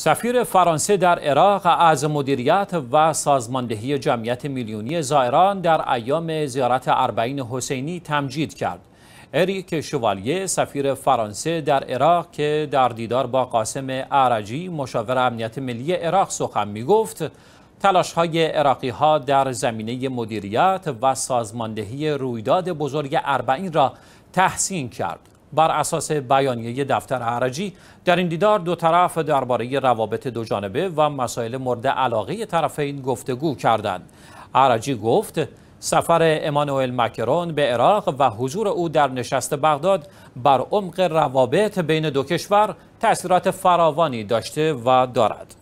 سفیر فرانسه در عراق از مدیریت و سازماندهی جمعیت میلیونی زائران در ایام زیارت اربعین حسینی تمجید کرد. اریک شوالیه سفیر فرانسه در عراق که در دیدار با قاسم عرجی مشاور امنیت ملی عراق سخن می گفت تلاش های عراقی ها در زمینه مدیریت و سازماندهی رویداد بزرگ اربعین را تحسین کرد. بر اساس بیانیه دفتر حرجی در این دیدار دو طرف درباره روابط دو جانبه و مسائل مورد علاقه طرفین گفتگو کردند حرجی گفت سفر امانوئل مکرون به عراق و حضور او در نشست بغداد بر عمق روابط بین دو کشور تأثیرات فراوانی داشته و دارد